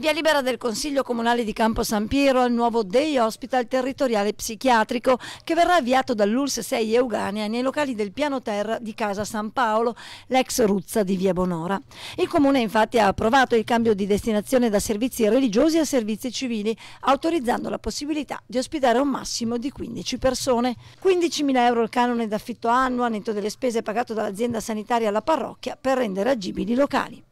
Via libera del Consiglio Comunale di Campo San Piero al nuovo Day Hospital territoriale psichiatrico che verrà avviato dall'ULS 6 Euganea nei locali del piano terra di Casa San Paolo, l'ex Ruzza di Via Bonora. Il Comune infatti ha approvato il cambio di destinazione da servizi religiosi a servizi civili, autorizzando la possibilità di ospitare un massimo di 15 persone. 15.000 euro il canone d'affitto annuo, netto delle spese pagato dall'azienda sanitaria alla parrocchia per rendere agibili i locali.